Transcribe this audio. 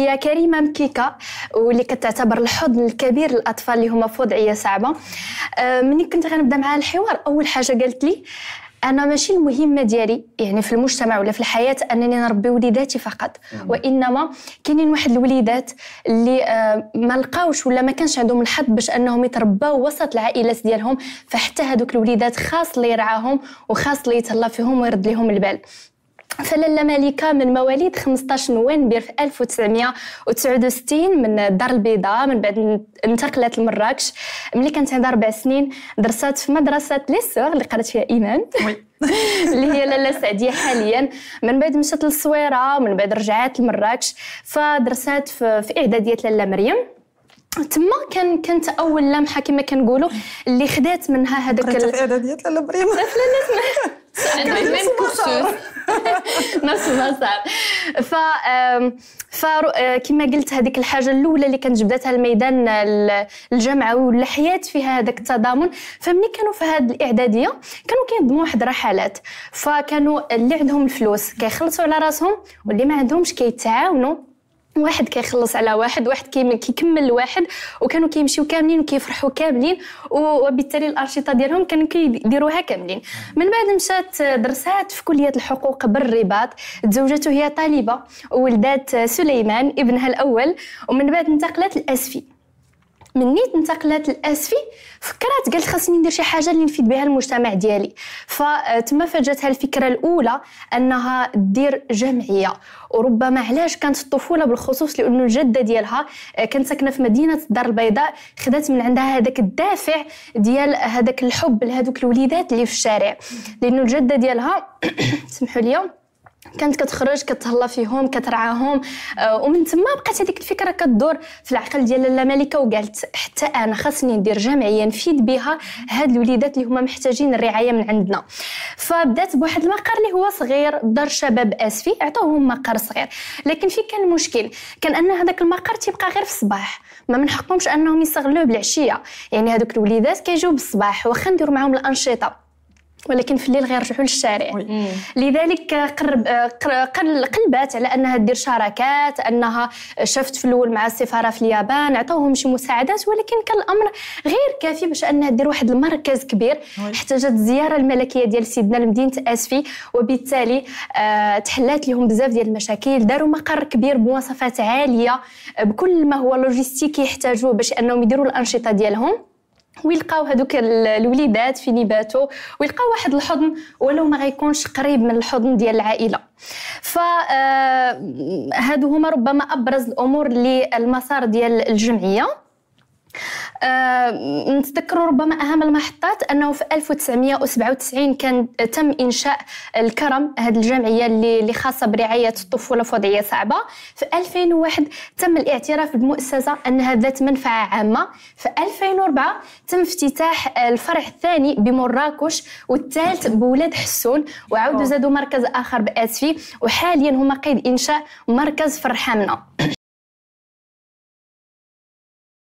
هي كريمة مكيكة واللي كتعتبر الحضن الكبير للأطفال اللي هما في وضعية صعبة آه، مني كنت غنبدا معها الحوار أول حاجة قالت لي انا ماشي المهمه ديالي يعني في المجتمع ولا في الحياه انني نربي وليداتي فقط وانما كاينين واحد الوليدات اللي آه، ما لقاوش ولا ما كانش عندهم الحظ باش انهم يترباو وسط العائلات ديالهم فحتى هذوك الوليدات خاص اللي يرعاهم وخاص اللي يتهلا فيهم ويرد لهم البال فلاله مالكه من مواليد 15 نوفمبر في 1969 من الدار البيضاء من بعد انتقلت لمراكش ملي كانت عندها اربع سنين درست في مدرسه ليسور اللي قرات فيها ايمان اللي هي لاله سعديه حاليا من بعد مشات للصويره ومن بعد رجعات لمراكش فدرست في اعداديه لاله مريم تما كان كانت اول لمحه كما كنقولوا اللي خدات منها هذاك قريتها في اعداديات لاله مريم ساعات ميم كورسوس نفس المسار ف ف آه، كما قلت هذيك الحاجه الاولى اللي كانت جبدتها الميدان الجمعوي ولا حياه فيها هذاك التضامن فملي كانوا في هذه الاعداديه كانوا كينظموا واحد رحلات فكانوا اللي عندهم الفلوس كيخلصوا على راسهم واللي ما عندهمش كيتعاونوا واحد كيخلص على واحد واحد كيكمل لواحد وكانوا كيمشيو كاملين وكيفرحوا كاملين وبالتالي الانشطه ديالهم كانوا كيديروها كاملين من بعد مشات درسات في كليه الحقوق بالرباط تزوجت هي طالبه ولدات سليمان ابنها الاول ومن بعد انتقلت لاسفي مني انتقلت لاسفي فكرت قالت خاصني ندير شي حاجه اللي نفيد بها المجتمع ديالي فتما فاجاتها الفكره الاولى انها دير جمعيه وربما علاش كانت الطفوله بالخصوص لانه الجده ديالها آه، كانت ساكنه في مدينه الدار البيضاء خدات من عندها هذاك الدافع ديال هذاك الحب لهذوك الوليدات اللي في الشارع لانه الجده ديالها سمحوا لي كانت كتخرج كتهلا فيهم كترعاهم آه، ومن تما بقات هذيك الفكره كدور في العقل ديال لاله ملكه وقالت حتى انا خاصني ندير جمعيه نفيد بها هاد الوليدات اللي هما محتاجين الرعايه من عندنا فبدات بواحد المقر اللي هو صغير دار شباب اسفي عطاوهم مقر صغير لكن في كان المشكل كان ان هذاك المقر تيبقى غير في الصباح ما من حقهمش انهم يستغلوه بالعشيه يعني هذوك الوليدات كيجيو بالصباح واخا نديروا معاهم الانشطه ولكن في الليل غيرجعوا للشارع لذلك قرب قلبات على انها دير شراكات انها شافت في الاول مع السفاره في اليابان عطاوهم شي مساعدات ولكن كان الامر غير كافي باش انها دير واحد المركز كبير احتاجت الزياره الملكيه ديال سيدنا لمدينه اسفي وبالتالي آه، تحلات لهم بزاف ديال المشاكل داروا مقر كبير بمواصفات عاليه بكل ما هو لوجيستيك يحتاجوه باش انهم يديروا الانشطه ديالهم ويلقاو هذوك الوليدات في نباته ويلقاو واحد الحضن ولو ما غيكونش قريب من الحضن ديال العائله ف آه، هما ربما ابرز الامور للمسار المسار ديال الجمعيه آه، نتذكر ربما أهم المحطات أنه في 1997 كان تم إنشاء الكرم هذه الجمعية اللي خاصة برعاية الطفولة في وضعية صعبة في 2001 تم الاعتراف بمؤسسة أنها ذات منفعة عامة في 2004 تم افتتاح الفرع الثاني بمراكش والثالث بولاد حسون وعاودوا زادوا مركز آخر بأسفي وحاليا هما قيد إنشاء مركز فرحامنا